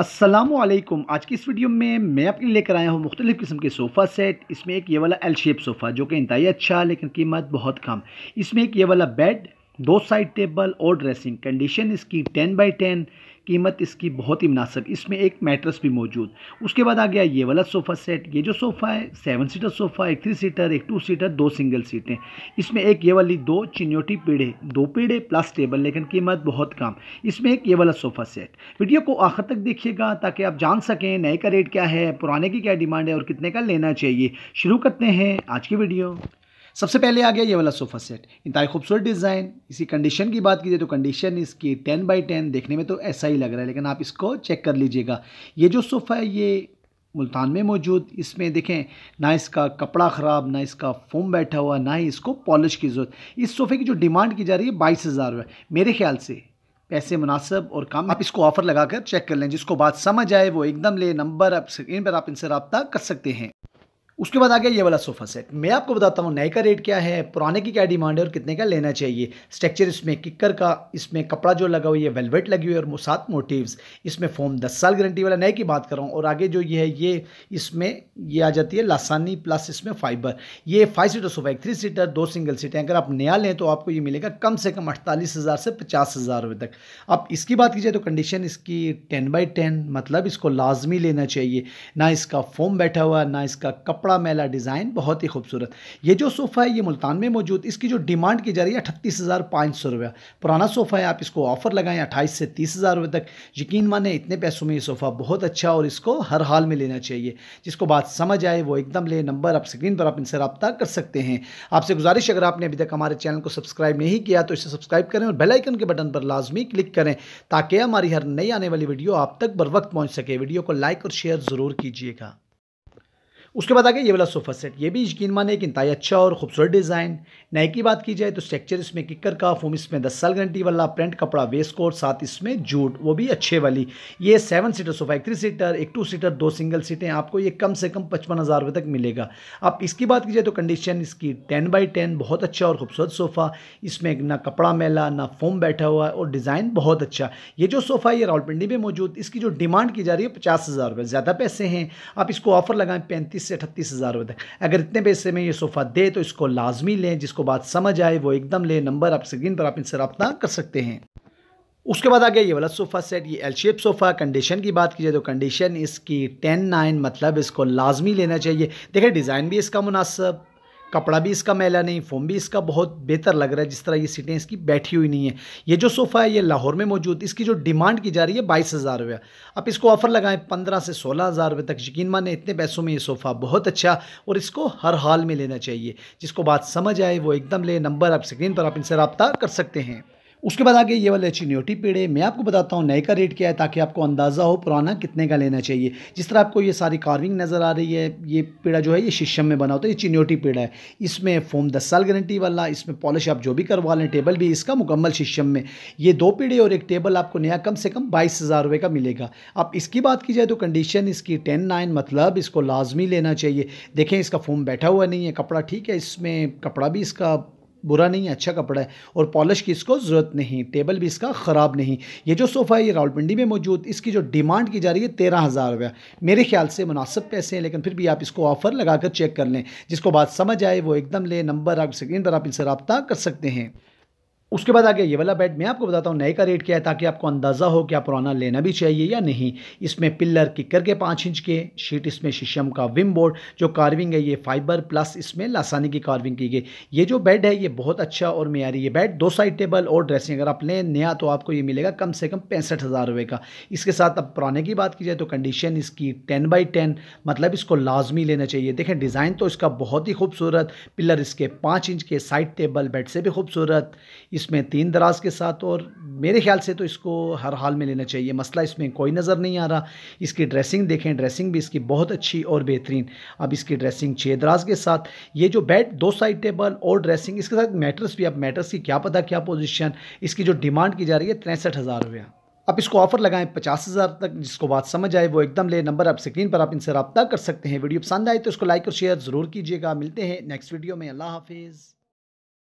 असलम आज की इस वीडियो में मैं अपने लेकर आया हूँ मुख्तलिफ़ किस्म के सोफ़ा सेट इसमें एक ये वाला एल शेप सोफ़ा जो कि इंतहाई अच्छा लेकिन कीमत बहुत कम इसमें एक ये वाला बेड दो साइड टेबल और ड्रेसिंग कंडीशन इसकी टेन बाई टेन कीमत इसकी बहुत ही मुनासिब इसमें एक मैट्रस भी मौजूद उसके बाद आ गया ये वाला सोफ़ा सेट ये जो सोफ़ा है सेवन सीटर सोफ़ा एक थ्री सीटर एक टू सीटर दो सिंगल सीटें इसमें एक ये वाली दो चिन्योटी पेड़े दो पेड़े प्लस टेबल लेकिन कीमत बहुत कम इसमें एक ये वाला सोफ़ा सेट वीडियो को आखिर तक देखिएगा ताकि आप जान सकें नए का रेट क्या है पुराने की क्या डिमांड है और कितने का लेना चाहिए शुरू करते हैं आज की वीडियो सबसे पहले आ गया ये वाला सोफ़ा सेट इतना खूबसूरत डिज़ाइन इसी कंडीशन की बात की जाए तो कंडीशन इसकी टेन बाई टेन देखने में तो ऐसा ही लग रहा है लेकिन आप इसको चेक कर लीजिएगा ये जो सोफ़ा है ये मुल्तान में मौजूद इसमें देखें ना इसका कपड़ा ख़राब ना इसका फोम बैठा हुआ ना ही इसको पॉलिश की ज़रूरत इस सोफ़े की जो डिमांड की जा रही है बाईस हज़ार रुपये मेरे ख्याल से पैसे मुनासब और काम आप इसको ऑफ़र लगाकर चेक कर लें जिसको बात समझ आए वो एकदम ले नंबर आप स्क्रीन पर आप इनसे रबता कर सकते हैं उसके बाद आ गया ये वाला सोफ़ा सेट मैं आपको बताता हूँ नए का रेट क्या है पुराने की क्या डिमांड है और कितने का लेना चाहिए स्ट्रक्चर इसमें किकर का इसमें कपड़ा जो लगा हुआ है वेलवेट लगी हुई है और सात मोटिव्स इसमें फोम दस साल गारंटी वाला नए की बात कर रहा हूँ और आगे जो ये है ये इसमें ये आ जाती है लासानी प्लस इसमें फाइबर ये फाइव सीटर सोफ़ा एक थ्री सीटर दो सिंगल सीटें अगर आप नया लें तो आपको ये मिलेगा कम से कम अड़तालीस हज़ार से पचास हज़ार रुपये तक अब इसकी बात की जाए तो कंडीशन इसकी टेन बाई टेन मतलब इसको लाजमी लेना चाहिए ना इसका फोम बैठा हुआ ना इसका कपड़ा कपड़ा मेला डिज़ाइन बहुत ही खूबसूरत ये जो सोफ़ा है ये मुल्तान में मौजूद इसकी जो डिमांड की जा रही है अठतीस हज़ार पाँच सौ रुपया पुराना सोफ़ा है आप इसको ऑफ़र लगाएं अट्ठाईस से तीस हज़ार रुपये तक यकीन माने इतने पैसों में ये सोफ़ा बहुत अच्छा और इसको हर हाल में लेना चाहिए जिसको बात समझ आए वो एकदम ले नंबर आप स्क्रीन पर आप इनसे रबता कर सकते हैं आपसे गुजारिश अगर आपने अभी तक हमारे चैनल को सब्सक्राइब नहीं किया तो इसे सब्सक्राइब करें और बेलाइकन के बटन पर लाजमी क्लिक करें ताकि हमारी हर नई आने वाली वीडियो आप तक बर वक्त पहुँच सके वीडियो को लाइक और शेयर ज़रूर कीजिएगा उसके बाद आ गया ये वाला सोफा सेट ये भी यकीन माने कि इतना अच्छा और खूबसूरत डिज़ाइन नए की बात की जाए तो स्ट्रक्चर इसमें किकर का फोम इसमें दस साल गारंटी वाला प्रिंट कपड़ा वेस्ट कोट साथ इसमें जूट वो भी अच्छे वाली ये सेवन सीटर सोफा एक थ्री सीटर एक टू सीटर दो सिंगल सीटें आपको ये कम से कम पचपन हज़ार रुपये तक मिलेगा अब इसकी बात की जाए तो कंडीशन इसकी टेन बाई टेन बहुत अच्छा और खूबसूरत सोफ़ा इसमें ना कपड़ा मेला ना फोम बैठा हुआ है और डिज़ाइन बहुत अच्छा ये जो सोफ़ा ये रावलपिंडी में मौजूद इसकी जो डिमांड की जा रही है पचास हज़ार रुपये ज़्यादा पैसे हैं आप इसको ऑफ़र लगाएं पैंतीस तीस से अठतीस हज़ार रुपये तक अगर इतने पैसे में ये सोफ़ा दे तो इसको लाजमी लें जिसको बात समझ आए वो एकदम लें नंबर आप स्क्रीन पर आप इनसे रबता कर सकते हैं उसके बाद आ गया ये वाला सोफ़ा सेट ये एल शेप सोफ़ा कंडीशन की बात की जाए तो कंडीशन इसकी टेन नाइन मतलब इसको लाजमी लेना चाहिए देखिए डिज़ाइन भी इसका मुनासब कपड़ा भी इसका मैला नहीं फोम भी इसका बहुत बेहतर लग रहा है जिस तरह ये सीटें इसकी बैठी हुई नहीं है ये जो सोफ़ा है ये लाहौर में मौजूद इसकी जो डिमांड की जा रही है बाईस हज़ार रुपया आप इसको ऑफ़र लगाएं पंद्रह से सोलह हज़ार रुपये तक यकीन माने इतने पैसों में ये सोफ़ा बहुत अच्छा और इसको हर हाल में लेना चाहिए जिसको बात समझ आए वो एकदम ले नंबर आप स्क्रीन पर आप इनसे रबता कर सकते हैं उसके बाद आगे ये वाले चिन्योटी पेड़े मैं आपको बताता हूँ नए का रेट क्या है ताकि आपको अंदाज़ा हो पुराना कितने का लेना चाहिए जिस तरह आपको ये सारी कार्विंग नज़र आ रही है ये पेड़ा जो है ये शीशम में बना होता है ये चिन्योटी पेड़ा है इसमें फोम दस साल गारंटी वाला इसमें पॉलिश आप जो भी करवा लें टेबल भी इसका मुकम्मल शीशम में ये दो पेड़े और एक टेबल आपको नया कम से कम बाईस हज़ार रुपये का मिलेगा अब इसकी बात की जाए तो कंडीशन इसकी टेन नाइन मतलब इसको लाजमी लेना चाहिए देखें इसका फोम बैठा हुआ नहीं है कपड़ा ठीक है इसमें कपड़ा भी इसका बुरा नहीं है अच्छा कपड़ा है और पॉलिश की इसको ज़रूरत नहीं टेबल भी इसका ख़राब नहीं ये जो सोफ़ा है ये रावलपिंडी में मौजूद इसकी जो डिमांड की जा रही है तेरह हज़ार रुपया मेरे ख्याल से मुनासिब पैसे हैं लेकिन फिर भी आप इसको ऑफ़र लगा कर चेक कर लें जिसको बात समझ आए वो एकदम ले नंबर आप स्क्रीन पर आप इनसे रबता कर सकते हैं उसके बाद आगे ये वाला बेड मैं आपको बताता हूँ नए का रेट क्या है ताकि आपको अंदाज़ा हो कि आप पुराना लेना भी चाहिए या नहीं इसमें पिल्लर किकर के पाँच इंच के शीट इसमें शीशम का विम बोर्ड जो कार्विंग है ये फाइबर प्लस इसमें लासानी की कार्विंग की गई ये जो बेड है ये बहुत अच्छा और मैारी ये बेड दो साइड टेबल और ड्रेसिंग अगर आप लें नया तो आपको ये मिलेगा कम से कम पैंसठ हज़ार रुपये का इसके साथ अब पुराने की बात की जाए तो कंडीशन इसकी टेन बाई टेन मतलब इसको लाजमी लेना चाहिए देखें डिज़ाइन तो इसका बहुत ही खूबसूरत पिलर इसके पाँच इंच के साइड टेबल बेड से भी खूबसूरत इसमें तीन दराज के साथ और मेरे ख्याल से तो इसको हर हाल में लेना चाहिए मसला इसमें कोई नज़र नहीं आ रहा इसकी ड्रेसिंग देखें ड्रेसिंग भी इसकी बहुत अच्छी और बेहतरीन अब इसकी ड्रेसिंग छः दराज के साथ ये जो बेड दो साइड टेबल और ड्रेसिंग इसके साथ मैट्रस भी अब मैट्रस की क्या पता क्या पोजिशन इसकी जो डिमांड की जा रही है तिरसठ हज़ार रुपया आप इसको ऑफर लगाएं पचास हज़ार तक जिसको बात समझ आए वो एकदम ले नंबर आप स्क्रीन पर आप इनसे रबता कर सकते हैं वीडियो पसंद आए तो इसको लाइक और शेयर ज़रूर कीजिएगा मिलते हैं नेक्स्ट वीडियो में अल्लाह हाफिज़